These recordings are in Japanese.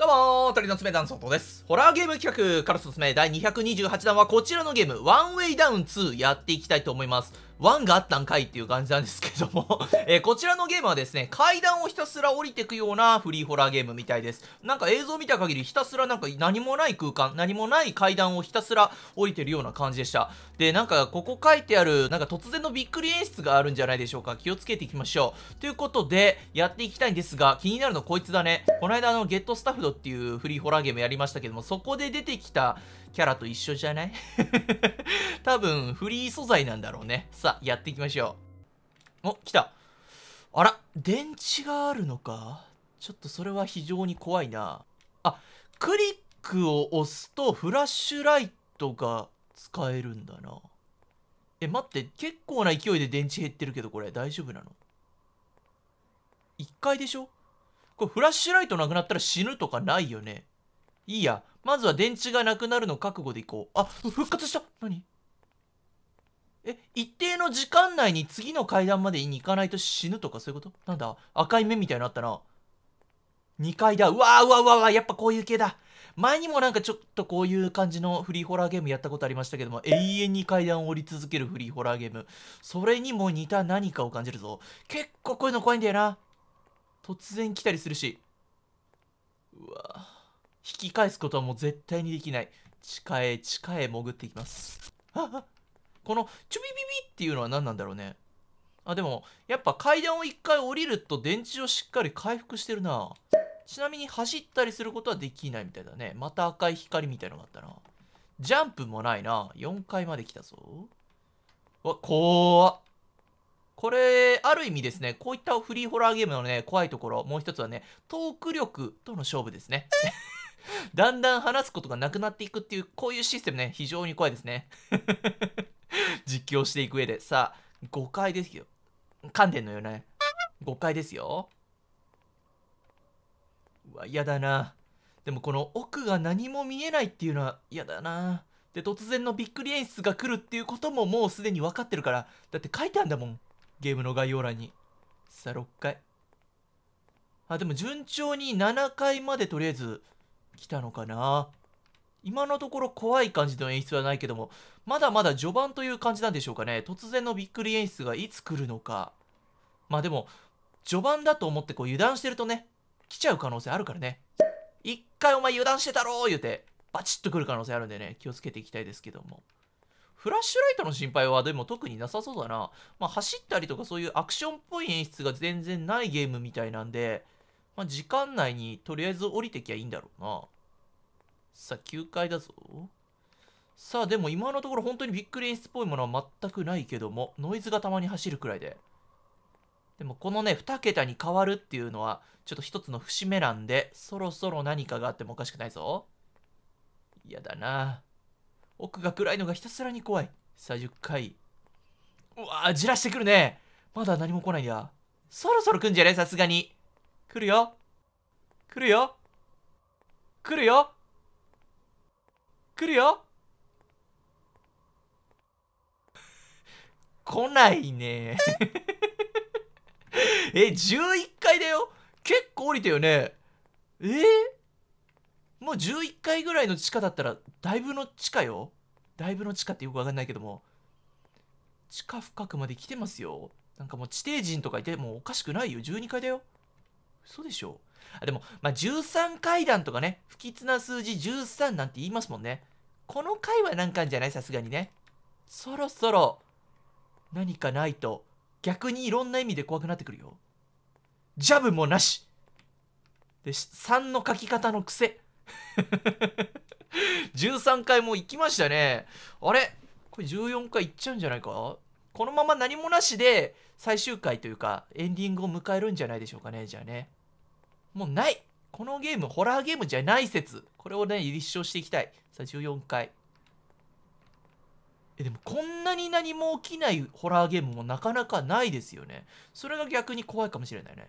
どうもー、鳥の爪ダンソです。ホラーゲーム企画、カルスの爪第228弾はこちらのゲーム、ワンウェイダウン2やっていきたいと思います。1があったんかいっていう感じなんですけども えー、こちらのゲームはですね、階段をひたすら降りていくようなフリーホラーゲームみたいです。なんか映像見た限りひたすらなんか何もない空間、何もない階段をひたすら降りてるような感じでした。で、なんかここ書いてある、なんか突然のびっくり演出があるんじゃないでしょうか。気をつけていきましょう。ということで、やっていきたいんですが、気になるのこいつだね。この間あの、ゲットスタッフドっていうフリーホラーゲームやりましたけども、そこで出てきたキャラと一緒じゃない 多分、フリー素材なんだろうね。さあさあ、やっていきましょう。お、来た。あら、電池があるのかちょっとそれは非常に怖いな。あ、クリックを押すとフラッシュライトが使えるんだな。え、待って、結構な勢いで電池減ってるけど、これ大丈夫なの ?1 回でしょこれフラッシュライトなくなったら死ぬとかないよね。いいや、まずは電池がなくなるの覚悟でいこう。あ、復活した何え一定の時間内に次の階段までに行かないと死ぬとかそういうことなんだ赤い目みたいになったな2階だうわうわうわうやっぱこういう系だ前にもなんかちょっとこういう感じのフリーホラーゲームやったことありましたけども永遠に階段を降り続けるフリーホラーゲームそれにも似た何かを感じるぞ結構こういうの怖いんだよな突然来たりするしうわ引き返すことはもう絶対にできない地下へ地下へ潜っていきますはっ このチュビビビっていうのは何なんだろうねあでもやっぱ階段を1回降りると電池をしっかり回復してるなちなみに走ったりすることはできないみたいだねまた赤い光みたいのがあったなジャンプもないな4階まで来たぞわ怖っこれ、ある意味ですね、こういったフリーホラーゲームのね、怖いところ、もう一つはね、トーク力との勝負ですね。だんだん話すことがなくなっていくっていう、こういうシステムね、非常に怖いですね。実況していく上で。さあ、5回ですよ。噛んでんのよね。5回ですよ。うわ、嫌だな。でもこの奥が何も見えないっていうのは嫌だな。で、突然のびっくり演出が来るっていうことももうすでに分かってるから。だって書いてあんだもん。ゲームの概要欄に。さあ、6回。あ、でも順調に7回までとりあえず来たのかな。今のところ怖い感じの演出はないけども、まだまだ序盤という感じなんでしょうかね。突然のびっくり演出がいつ来るのか。まあでも、序盤だと思ってこう油断してるとね、来ちゃう可能性あるからね。一回お前油断してたろー言うて、バチッと来る可能性あるんでね、気をつけていきたいですけども。フラッシュライトの心配はでも特になさそうだな。まあ走ったりとかそういうアクションっぽい演出が全然ないゲームみたいなんで、まあ時間内にとりあえず降りてきゃいいんだろうな。さあ、9階だぞ。さあ、でも今のところ本当にビッくり演出スっぽいものは全くないけども、ノイズがたまに走るくらいで。でもこのね、2桁に変わるっていうのは、ちょっと一つの節目なんで、そろそろ何かがあってもおかしくないぞ。嫌だな奥が暗いのがひたすらに怖い。さあ、10回。うわじらしてくるね。まだ何も来ないや。そろそろ来んじゃねさすがに。来るよ。来るよ。来るよ。来るよ来ないね え11階だよ結構降りたよねえもう11階ぐらいの地下だったらだいぶの地下よだいぶの地下ってよくわかんないけども地下深くまで来てますよなんかもう地底人とかいてもうおかしくないよ12階だよ嘘でしょあでもまあ13階段とかね不吉な数字13なんて言いますもんねこの回は難関じゃないさすがにね。そろそろ何かないと逆にいろんな意味で怖くなってくるよ。ジャブもなしで3の書き方の癖13 回も行きましたね。あれこれ14回行っちゃうんじゃないかこのまま何もなしで最終回というかエンディングを迎えるんじゃないでしょうかね。じゃあね。もうないこのゲーム、ホラーゲームじゃない説。これをね、立証していきたい。さあ、14回。え、でもこんなに何も起きないホラーゲームもなかなかないですよね。それが逆に怖いかもしれないね。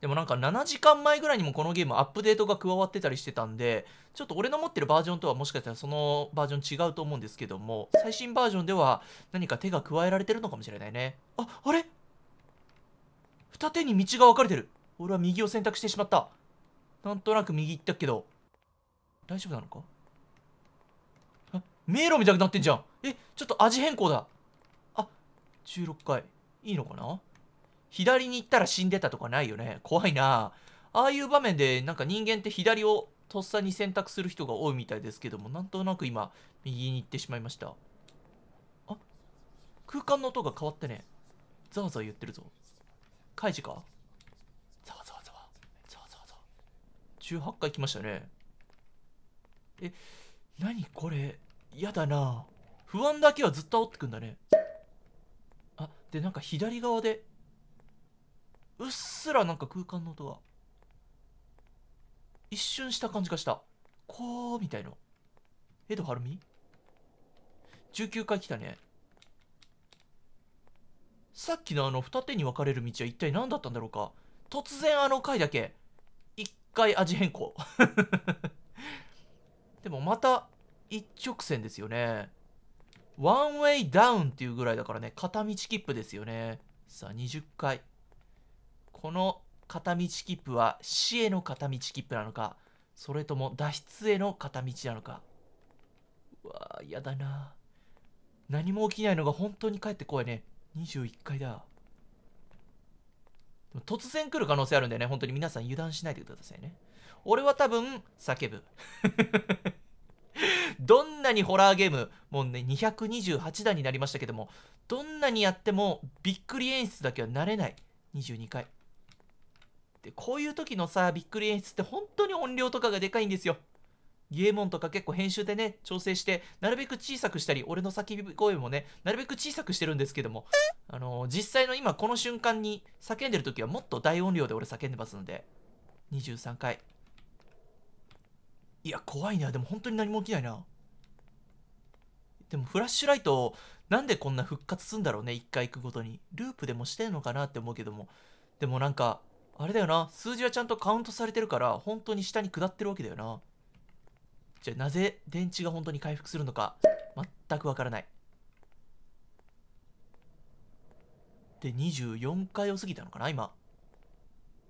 でもなんか7時間前ぐらいにもこのゲームアップデートが加わってたりしてたんで、ちょっと俺の持ってるバージョンとはもしかしたらそのバージョン違うと思うんですけども、最新バージョンでは何か手が加えられてるのかもしれないね。あ、あれ二手に道が分かれてる。俺は右を選択してしまったなんとなく右行ったけど大丈夫なのか迷路みたいになってんじゃんえちょっと味変更だあ16回いいのかな左に行ったら死んでたとかないよね怖いなああいう場面でなんか人間って左をとっさに選択する人が多いみたいですけどもなんとなく今右に行ってしまいましたあ空間の音が変わってねザーザー言ってるぞカイジか18回来ましたね。え、なにこれやだな不安だけはずっと煽ってくんだね。あ、で、なんか左側で、うっすらなんか空間の音が、一瞬した感じがした。こう、みたいな。江戸晴海 ?19 回来たね。さっきのあの二手に分かれる道は一体何だったんだろうか突然あの回だけ回味変更 でもまた一直線ですよねワンウェイダウンっていうぐらいだからね片道切符ですよねさあ20回この片道切符は死への片道切符なのかそれとも脱出への片道なのかうわーやだな何も起きないのが本当に帰って怖いね21回だ突然来る可能性あるんでね、本当に皆さん油断しないでくださいね。俺は多分、叫ぶ。どんなにホラーゲーム、もうね、228段になりましたけども、どんなにやっても、びっくり演出だけはなれない。22回。で、こういう時のさ、びっくり演出って本当に音量とかがでかいんですよ。ゲーモンとか結構編集でね、調整して、なるべく小さくしたり、俺の叫び声もね、なるべく小さくしてるんですけども、あのー、実際の今この瞬間に叫んでる時はもっと大音量で俺叫んでますので、23回。いや、怖いな。でも本当に何も起きないな。でもフラッシュライト、なんでこんな復活すんだろうね、1回行くごとに。ループでもしてんのかなって思うけども。でもなんか、あれだよな、数字はちゃんとカウントされてるから、本当に下に下ってるわけだよな。じゃあなぜ電池が本当に回復するのか全くわからないで24回を過ぎたのかな今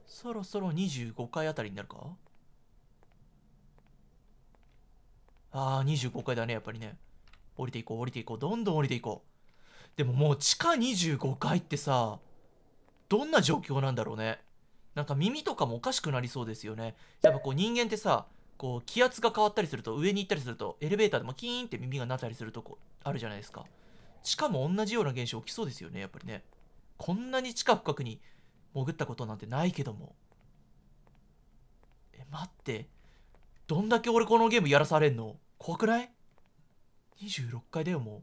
そろそろ25回あたりになるかああ25回だねやっぱりね降りていこう降りていこうどんどん降りていこうでももう地下25階ってさどんな状況なんだろうねなんか耳とかもおかしくなりそうですよねやっぱこう人間ってさこう気圧が変わったりすると上に行ったりするとエレベーターでもキーンって耳が鳴ったりするとこあるじゃないですかしかも同じような現象起きそうですよねやっぱりねこんなに地下深くに潜ったことなんてないけどもえ待ってどんだけ俺このゲームやらされんの怖くない ?26 回だよもう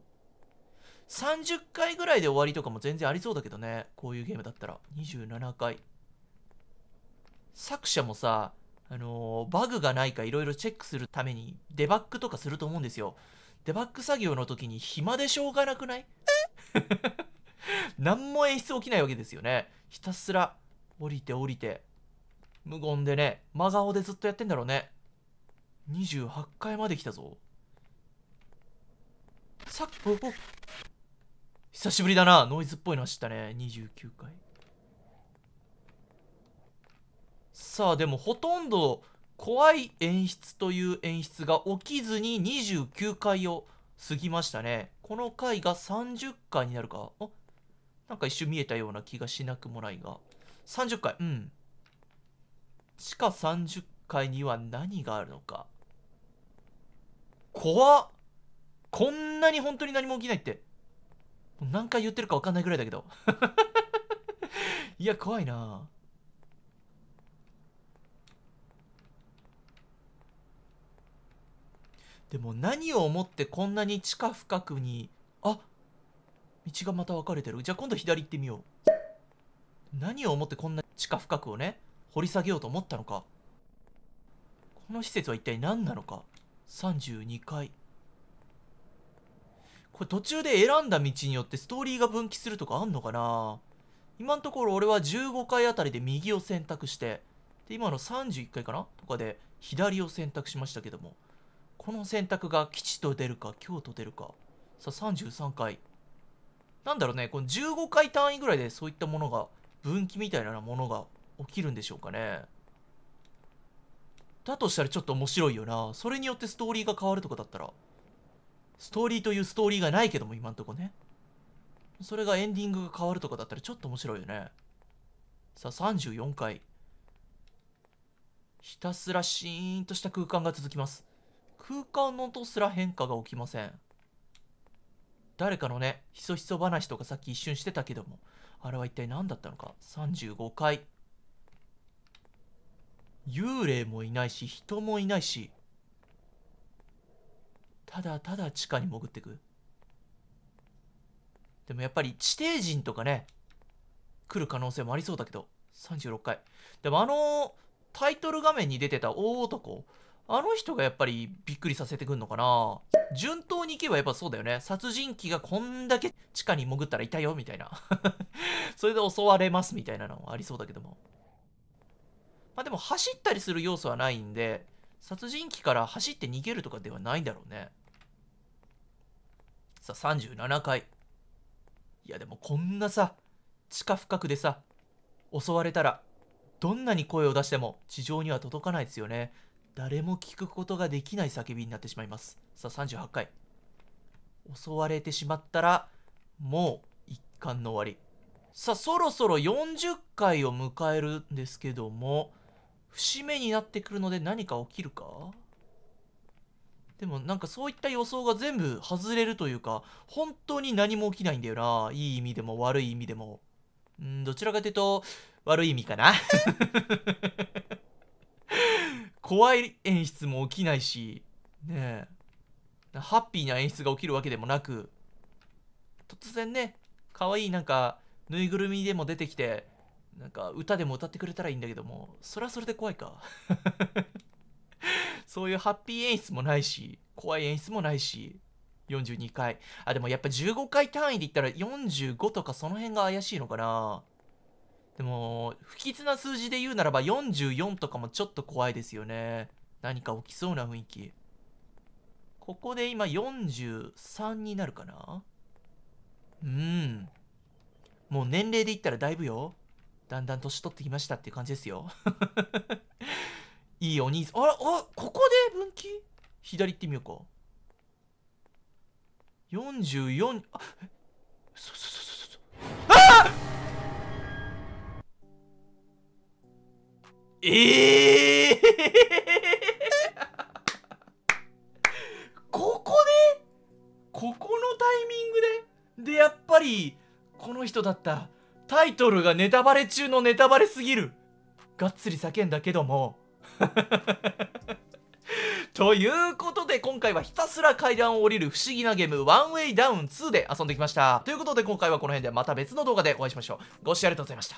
30回ぐらいで終わりとかも全然ありそうだけどねこういうゲームだったら27回作者もさあのバグがないかいろいろチェックするためにデバッグとかすると思うんですよ。デバッグ作業の時に暇でしょうがなくない 何も演出起きないわけですよね。ひたすら降りて降りて。無言でね、真顔でずっとやってんだろうね。28階まで来たぞ。さっ、き！お久しぶりだな。ノイズっぽいの走ったね。29階。さあでもほとんど怖い演出という演出が起きずに29回を過ぎましたねこの回が30回になるかあなんか一瞬見えたような気がしなくもないが30回うん地下30回には何があるのか怖っこんなに本当に何も起きないって何回言ってるか分かんないぐらいだけど いや怖いなでも何を思ってこんなに地下深くにあ道がまた分かれてるじゃあ今度左行ってみよう何を思ってこんな地下深くをね掘り下げようと思ったのかこの施設は一体何なのか32階これ途中で選んだ道によってストーリーが分岐するとかあんのかな今のところ俺は15階あたりで右を選択してで今の31階かなとかで左を選択しましたけどもこの選択が吉と出るか凶と出るかさあ33回なんだろうねこの15回単位ぐらいでそういったものが分岐みたいなものが起きるんでしょうかねだとしたらちょっと面白いよなそれによってストーリーが変わるとかだったらストーリーというストーリーがないけども今んとこねそれがエンディングが変わるとかだったらちょっと面白いよねさあ34回ひたすらシーンとした空間が続きます空間の音すら変化が起きません誰かのねひそひそ話とかさっき一瞬してたけどもあれは一体何だったのか35階幽霊もいないし人もいないしただただ地下に潜ってくでもやっぱり地底人とかね来る可能性もありそうだけど36回でもあのタイトル画面に出てた大男あの人がやっぱりびっくりさせてくんのかな順当に行けばやっぱそうだよね。殺人鬼がこんだけ地下に潜ったらいたよみたいな。それで襲われますみたいなのもありそうだけども。まあでも走ったりする要素はないんで、殺人鬼から走って逃げるとかではないんだろうね。さあ、37回。いやでもこんなさ、地下深くでさ、襲われたら、どんなに声を出しても地上には届かないですよね。誰も聞くことができない叫びになってしまいますさあ38回襲われてしまったらもう一巻の終わりさあそろそろ40回を迎えるんですけども節目になってくるので何か起きるかでもなんかそういった予想が全部外れるというか本当に何も起きないんだよないい意味でも悪い意味でもうんどちらかというと悪い意味かな怖い演出も起きないしねえハッピーな演出が起きるわけでもなく突然ね可愛いなんかぬいぐるみでも出てきてなんか歌でも歌ってくれたらいいんだけどもそれはそれで怖いか そういうハッピー演出もないし怖い演出もないし42回あでもやっぱ15回単位で言ったら45とかその辺が怪しいのかなでも、不吉な数字で言うならば44とかもちょっと怖いですよね。何か起きそうな雰囲気。ここで今43になるかなうん。もう年齢で言ったらだいぶよ。だんだん年取ってきましたっていう感じですよ。いいお兄さん。あら、あここで分岐左行ってみようか。44、あそそそそ。ええここでここのタイミングででやっぱりこの人だったタイトルがネタバレ中のネタバレすぎるがっつり叫んだけども ということで今回はひたすら階段を降りる不思議なゲームワンウェイダウン2で遊んできましたということで今回はこの辺でまた別の動画でお会いしましょうご視聴ありがとうございました